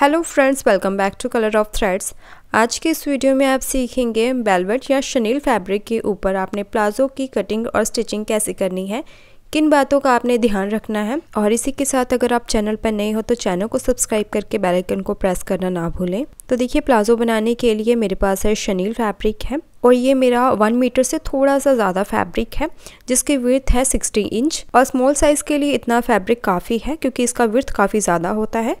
hello friends welcome back to Colour of Threads आज के इस वीडियो में आप सीखेंगे बेलवेट या शनील फैब्रिक के ऊपर आपने प्लाजो की कटिंग और स्टिचिंग कैसे करनी है किन बातों का आपने ध्यान रखना है और इसी के साथ अगर आप चैनल पर नए हो तो चैनल को सब्सक्राइब करके बेल आइकन को प्रेस करना ना भूलें तो देखिए प्लाजो बनाने के लिए मेरे पास है शनील फैब्रिक है और ये मेरा वन मीटर से थोड़ा सा ज़्यादा फैब्रिक है जिसकी विर्थ है सिक्सटी इंच और स्मॉल साइज़ के लिए इतना फैब्रिक काफ़ी है क्योंकि इसका विर्थ काफ़ी ज़्यादा होता है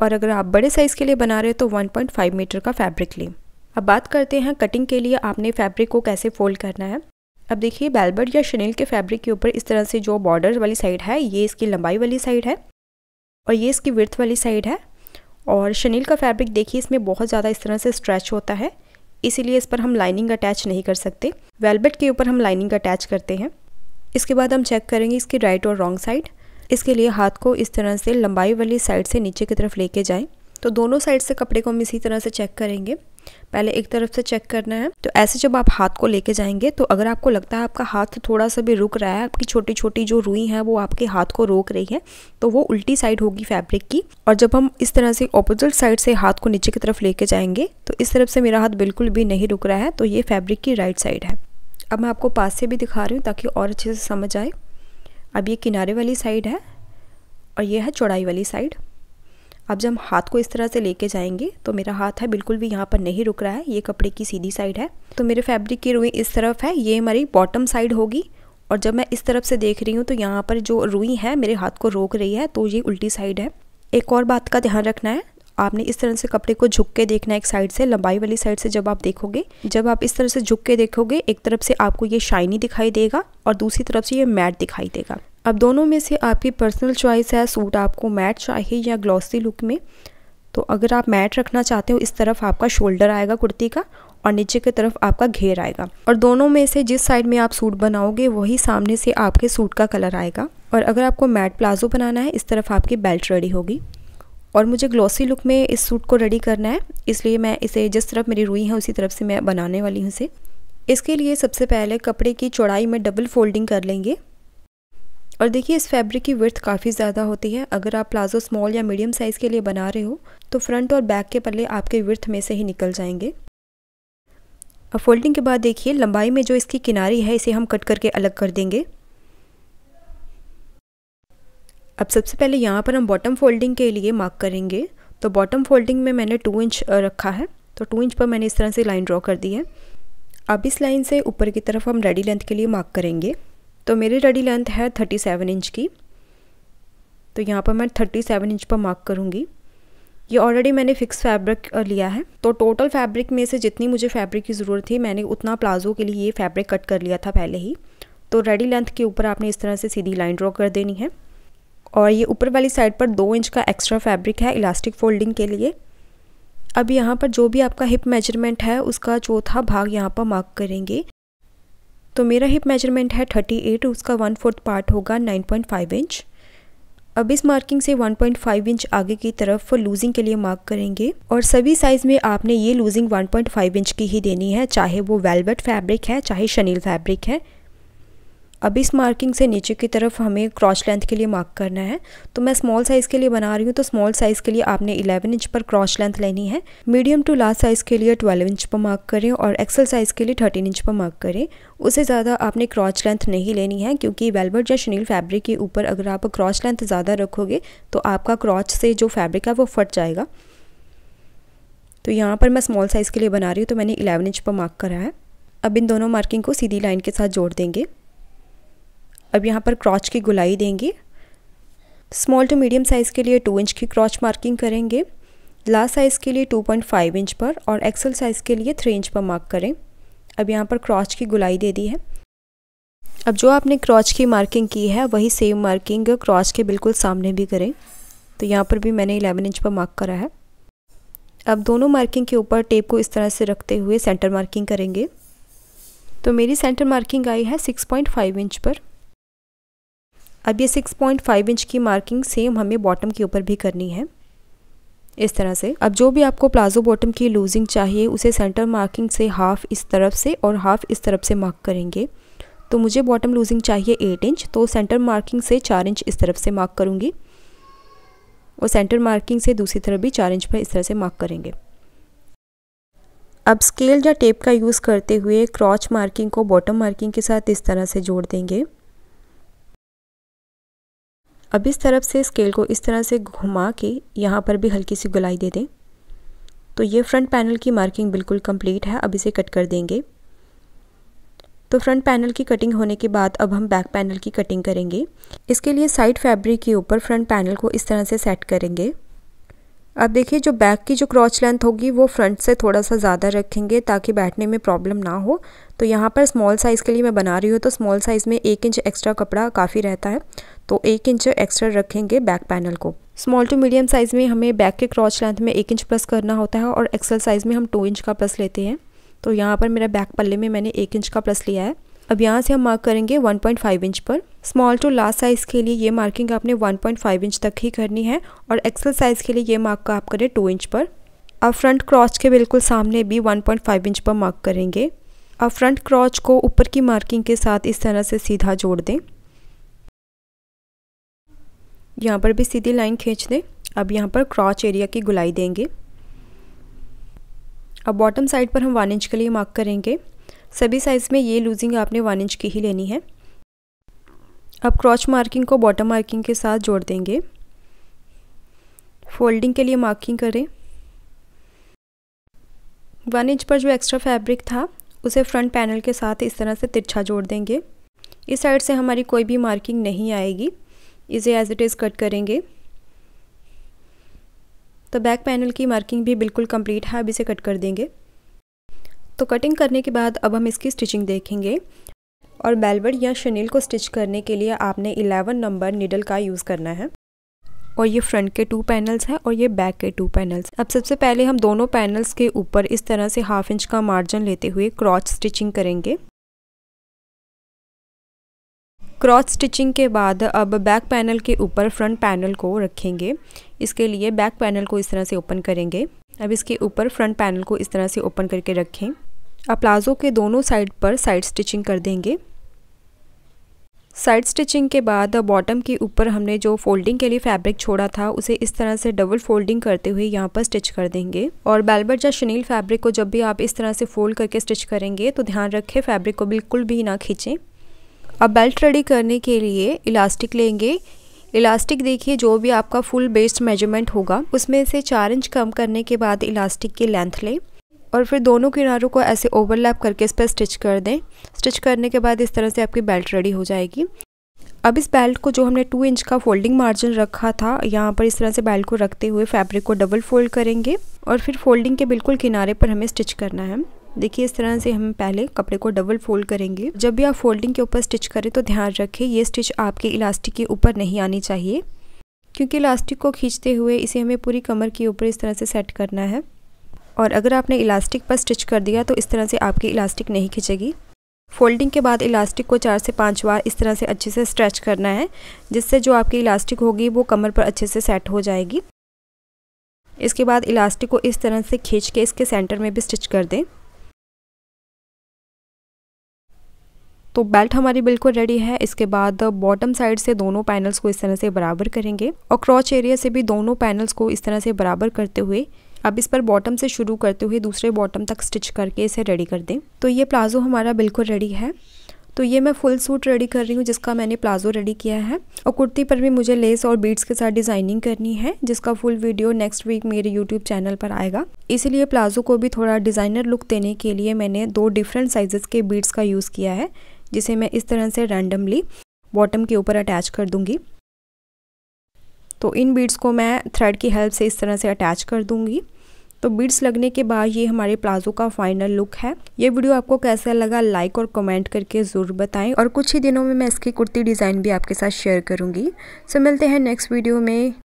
और अगर आप बड़े साइज़ के लिए बना रहे हो तो 1.5 मीटर का फैब्रिक लें अब बात करते हैं कटिंग के लिए आपने फैब्रिक को कैसे फोल्ड करना है अब देखिए बेलबर्ट या शनील के फैब्रिक के ऊपर इस तरह से जो बॉर्डर वाली साइड है ये इसकी लंबाई वाली साइड है और ये इसकी विर्थ वाली साइड है और शनील का फैब्रिक देखिए इसमें बहुत ज़्यादा इस तरह से स्ट्रेच होता है इसीलिए इस पर हम लाइनिंग अटैच नहीं कर सकते वेलबेट के ऊपर हम लाइनिंग अटैच करते हैं इसके बाद हम चेक करेंगे इसकी राइट और रॉन्ग साइड इसके लिए हाथ को इस तरह से लंबाई वाली साइड से नीचे की तरफ लेके जाएं तो दोनों साइड से कपड़े को हम इसी तरह से चेक करेंगे पहले एक तरफ से चेक करना है तो ऐसे जब आप हाथ को लेके जाएंगे तो अगर आपको लगता है आपका हाथ थोड़ा सा भी रुक रहा है आपकी छोटी छोटी जो रुई है वो आपके हाथ को रोक रही है तो वो उल्टी साइड होगी फैब्रिक की और जब हम इस तरह से ऑपोजिट साइड से हाथ को नीचे की तरफ लेके जाएंगे तो इस तरफ से मेरा हाथ बिल्कुल भी नहीं रुक रहा है तो ये फैब्रिक की राइट साइड है अब मैं आपको पास से भी दिखा रही हूँ ताकि और अच्छे से समझ आए अब ये किनारे वाली साइड है और ये है चौड़ाई वाली साइड अब जब हम हाथ को इस तरह से लेके जाएंगे तो मेरा हाथ है बिल्कुल भी यहाँ पर नहीं रुक रहा है ये कपड़े की सीधी साइड है तो मेरे फैब्रिक की रुई इस तरफ है ये हमारी बॉटम साइड होगी और जब मैं इस तरफ से देख रही हूँ तो यहाँ पर जो रुई है मेरे हाथ को रोक रही है तो ये उल्टी साइड है एक और बात का ध्यान रखना है आपने इस तरह से कपड़े को झुक के देखना एक साइड से लंबाई वाली साइड से जब आप देखोगे जब आप इस तरह से झुक के देखोगे एक तरफ से आपको ये शाइनी दिखाई देगा और दूसरी तरफ से ये मैट दिखाई देगा अब दोनों में से आपकी पर्सनल चॉइस है सूट आपको मैट चाहिए या ग्लॉसी लुक में तो अगर आप मैट रखना चाहते हो इस तरफ आपका शोल्डर आएगा कुर्ती का और नीचे की तरफ आपका घेर आएगा और दोनों में से जिस साइड में आप सूट बनाओगे वही सामने से आपके सूट का कलर आएगा और अगर आपको मैट प्लाजो बनाना है इस तरफ आपकी बेल्ट रेडी होगी और मुझे ग्लॉसी लुक में इस सूट को रेडी करना है इसलिए मैं इसे जिस तरफ मेरी रुई है उसी तरफ से मैं बनाने वाली हूँ इसे इसके लिए सबसे पहले कपड़े की चौड़ाई में डबल फोल्डिंग कर लेंगे और देखिए इस फैब्रिक की वर्थ काफ़ी ज़्यादा होती है अगर आप प्लाजो स्मॉल या मीडियम साइज़ के लिए बना रहे हो तो फ्रंट और बैक के पल्ले आपके वर्थ में से ही निकल जाएंगे और फोल्डिंग के बाद देखिए लंबाई में जो इसकी किनारी है इसे हम कट करके अलग कर देंगे अब सबसे पहले यहाँ पर हम बॉटम फोल्डिंग के लिए मार्क करेंगे तो बॉटम फोल्डिंग में मैंने टू इंच रखा है तो टू इंच पर मैंने इस तरह से लाइन ड्रॉ कर दी है अब इस लाइन से ऊपर की तरफ हम रेडी लेंथ के लिए मार्क करेंगे तो मेरी रेडी लेंथ है थर्टी सेवन इंच की तो यहाँ पर मैं थर्टी सेवन इंच पर मार्क करूँगी ये ऑलरेडी मैंने फ़िक्स फैब्रिक लिया है तो टोटल फैब्रिक में से जितनी मुझे फैब्रिक की ज़रूरत थी मैंने उतना प्लाजो के लिए ये फैब्रिक कट कर लिया था पहले ही तो रेडी लेंथ के ऊपर आपने इस तरह से सीधी लाइन ड्रॉ कर देनी है और ये ऊपर वाली साइड पर दो इंच का एक्स्ट्रा फैब्रिक है इलास्टिक फोल्डिंग के लिए अब यहाँ पर जो भी आपका हिप मेजरमेंट है उसका चौथा भाग यहाँ पर मार्क करेंगे तो मेरा हिप मेजरमेंट है थर्टी एट उसका वन फोर्थ पार्ट होगा नाइन पॉइंट फाइव इंच अब इस मार्किंग से 1.5 इंच आगे की तरफ लूजिंग के लिए मार्क करेंगे और सभी साइज़ में आपने ये लूजिंग 1.5 इंच की ही देनी है चाहे वो वेलवेट फैब्रिक है चाहे शनील फैब्रिक है अब इस मार्किंग से नीचे की तरफ हमें क्रॉच लेंथ के लिए मार्क करना है तो मैं स्मॉल साइज़ के लिए बना रही हूँ तो स्मॉल साइज़ के लिए आपने 11 इंच पर क्रॉच लेंथ लेनी है मीडियम टू लार्ज साइज़ के लिए 12 इंच पर मार्क करें और एक्सल साइज़ के लिए 13 इंच पर मार्क करें उससे ज़्यादा आपने क्रॉच लेंथ नहीं लेनी है क्योंकि वेलवर्ड या शनील फैब्रिक के ऊपर अगर आप क्रॉच लेंथ ज़्यादा रखोगे तो आपका क्रॉच से जो फैब्रिक है वो फट जाएगा तो यहाँ पर मैं स्मॉल साइज़ के लिए बना रही हूँ तो मैंने इलेवन इंच पर मार्क करा है अब इन दोनों मार्किंग को सीधी लाइन के साथ जोड़ देंगे अब यहाँ पर क्रॉच की गुलाई देंगे स्मॉल टू मीडियम साइज़ के लिए टू इंच की क्रॉच मार्किंग करेंगे लार्ज साइज़ के लिए 2.5 इंच पर और एक्सल साइज़ के लिए 3 इंच पर मार्क करें अब यहाँ पर क्रॉच की गुलाई दे दी है अब जो आपने क्रॉच की मार्किंग की है वही सेम मार्किंग क्रॉच के बिल्कुल सामने भी करें तो यहाँ पर भी मैंने इलेवन इंच पर मार्क करा है अब दोनों मार्किंग के ऊपर टेप को इस तरह से रखते हुए सेंटर मार्किंग करेंगे तो मेरी सेंटर मार्किंग आई है 6.5 इंच पर अब ये 6.5 इंच की मार्किंग सेम हमें बॉटम के ऊपर भी करनी है इस तरह से अब जो भी आपको प्लाजो बॉटम की लूजिंग चाहिए उसे सेंटर मार्किंग से हाफ इस तरफ से और हाफ इस तरफ से मार्क करेंगे तो मुझे बॉटम लूजिंग चाहिए एट इंच तो सेंटर मार्किंग से चार इंच इस तरफ से मार्क करूँगी और सेंटर मार्किंग से दूसरी तरफ भी चार इंच पर इस तरह से मार्क करेंगे अब स्केल या टेप का यूज़ करते हुए क्रॉच मार्किंग को बॉटम मार्किंग के साथ इस तरह से जोड़ देंगे अब इस तरफ से स्केल को इस तरह से घुमा के यहाँ पर भी हल्की सी गुलाई दे दें तो ये फ्रंट पैनल की मार्किंग बिल्कुल कंप्लीट है अब इसे कट कर देंगे तो फ्रंट पैनल की कटिंग होने के बाद अब हम बैक पैनल की कटिंग करेंगे इसके लिए साइड फैब्रिक के ऊपर फ्रंट पैनल को इस तरह से सेट करेंगे अब देखिए जो बैक की जो क्रॉच लेंथ होगी वो फ्रंट से थोड़ा सा ज़्यादा रखेंगे ताकि बैठने में प्रॉब्लम ना हो तो यहाँ पर स्मॉल साइज़ के लिए मैं बना रही हूँ तो स्मॉल साइज़ में एक इंच एक्स्ट्रा कपड़ा काफ़ी रहता है तो एक इंच एक्स्ट्रा रखेंगे बैक पैनल को स्मॉल टू मीडियम साइज़ में हमें बैक के क्रॉच लेंथ में एक इंच प्लस करना होता है और एक्सल साइज़ में हम टू इंच का प्लस लेते हैं तो यहाँ पर मेरा बैक पल्ले में मैंने एक इंच का प्लस लिया है अब यहाँ से हम मार्क करेंगे 1.5 इंच पर स्मॉल टू लार्ज साइज़ के लिए ये मार्किंग आपने 1.5 इंच तक ही करनी है और एक्सल साइज़ के लिए ये मार्क आप करें 2 इंच पर अब फ्रंट क्रॉच के बिल्कुल सामने भी 1.5 इंच पर मार्क करेंगे अब फ्रंट क्रॉच को ऊपर की मार्किंग के साथ इस तरह से सीधा जोड़ दें यहाँ पर भी सीधी लाइन खींच दें अब यहाँ पर क्रॉच एरिया की गुलाई देंगे अब बॉटम साइड पर हम वन इंच के लिए मार्क करेंगे सभी साइज़ में ये लूजिंग आपने वन इंच की ही लेनी है अब क्रॉच मार्किंग को बॉटम मार्किंग के साथ जोड़ देंगे फोल्डिंग के लिए मार्किंग करें वन इंच पर जो एक्स्ट्रा फैब्रिक था उसे फ्रंट पैनल के साथ इस तरह से तिरछा जोड़ देंगे इस साइड से हमारी कोई भी मार्किंग नहीं आएगी इसे एज इट इज़ कट करेंगे तो बैक पैनल की मार्किंग भी बिल्कुल कंप्लीट है अब इसे कट कर देंगे तो कटिंग करने के बाद अब हम इसकी स्टिचिंग देखेंगे और बेलवर या शनील को स्टिच करने के लिए आपने 11 नंबर निडल का यूज़ करना है और ये फ्रंट के टू पैनल्स हैं और ये बैक के टू पैनल्स अब सबसे पहले हम दोनों पैनल्स के ऊपर इस तरह से हाफ इंच का मार्जिन लेते हुए क्रॉच स्टिचिंग करेंगे क्रॉस स्टिचिंग के बाद अब बैक पैनल के ऊपर फ्रंट पैनल को रखेंगे इसके लिए बैक पैनल को इस तरह से ओपन करेंगे अब इसके ऊपर फ्रंट पैनल को इस तरह से ओपन करके रखें अब प्लाज़ो के दोनों साइड पर साइड स्टिचिंग कर देंगे साइड स्टिचिंग के बाद बॉटम के ऊपर हमने जो फोल्डिंग के लिए फैब्रिक छोड़ा था उसे इस तरह से डबल फोल्डिंग करते हुए यहाँ पर स्टिच कर देंगे और या शनील फैब्रिक को जब भी आप इस तरह से फोल्ड करके स्टिच करेंगे तो ध्यान रखें फैब्रिक को बिल्कुल भी ना खींचें अब बेल्ट रेडी करने के लिए इलास्टिक लेंगे इलास्टिक देखिए जो भी आपका फुल बेस्ड मेजरमेंट होगा उसमें से चार इंच कम करने के बाद इलास्टिक की लेंथ लें और फिर दोनों किनारों को ऐसे ओवरलैप करके इस पर स्टिच कर दें स्टिच करने के बाद इस तरह से आपकी बेल्ट रेडी हो जाएगी अब इस बेल्ट को जो हमने टू इंच का फोल्डिंग मार्जिन रखा था यहाँ पर इस तरह से बेल्ट को रखते हुए फैब्रिक को डबल फोल्ड करेंगे और फिर फोल्डिंग के बिल्कुल किनारे पर हमें स्टिच करना है देखिए इस तरह से हम पहले कपड़े को डबल फोल्ड करेंगे जब भी आप फोल्डिंग के ऊपर स्टिच करें तो ध्यान रखें ये स्टिच आपके इलास्टिक के ऊपर नहीं आनी चाहिए क्योंकि इलास्टिक को खींचते हुए इसे हमें पूरी कमर के ऊपर इस तरह से सेट करना है और अगर आपने इलास्टिक पर स्टिच कर दिया तो इस तरह से आपकी इलास्टिक नहीं खिंचेगी फोल्डिंग के बाद इलास्टिक को चार से पाँच बार इस तरह से अच्छे से स्ट्रेच करना है जिससे जो आपकी इलास्टिक होगी वो कमर पर अच्छे से सेट हो जाएगी इसके बाद इलास्टिक को इस तरह से खींच के इसके सेंटर में भी स्टिच कर दें तो बेल्ट हमारी बिल्कुल रेडी है इसके बाद बॉटम साइड से दोनों पैनल्स को इस तरह से बराबर करेंगे और क्रॉच एरिया से भी दोनों पैनल्स को इस तरह से बराबर करते हुए अब इस पर बॉटम से शुरू करते हुए दूसरे बॉटम तक स्टिच करके इसे रेडी कर दें तो ये प्लाज़ो हमारा बिल्कुल रेडी है तो ये मैं फुल सूट रेडी कर रही हूँ जिसका मैंने प्लाज़ो रेडी किया है और कुर्ती पर भी मुझे लेस और बीट्स के साथ डिज़ाइनिंग करनी है जिसका फुल वीडियो नेक्स्ट वीक मेरे यूट्यूब चैनल पर आएगा इसीलिए प्लाज़ो को भी थोड़ा डिज़ाइनर लुक देने के लिए मैंने दो डिफरेंट साइज़ के बीट्स का यूज़ किया है जिसे मैं इस तरह से रैंडमली बॉटम के ऊपर अटैच कर दूँगी तो इन बीड्स को मैं थ्रेड की हेल्प से इस तरह से अटैच कर दूँगी तो बीड्स लगने के बाद ये हमारे प्लाजो का फाइनल लुक है ये वीडियो आपको कैसा लगा लाइक और कमेंट करके ज़रूर बताएं और कुछ ही दिनों में मैं इसकी कुर्ती डिज़ाइन भी आपके साथ शेयर करूँगी सो मिलते हैं नेक्स्ट वीडियो में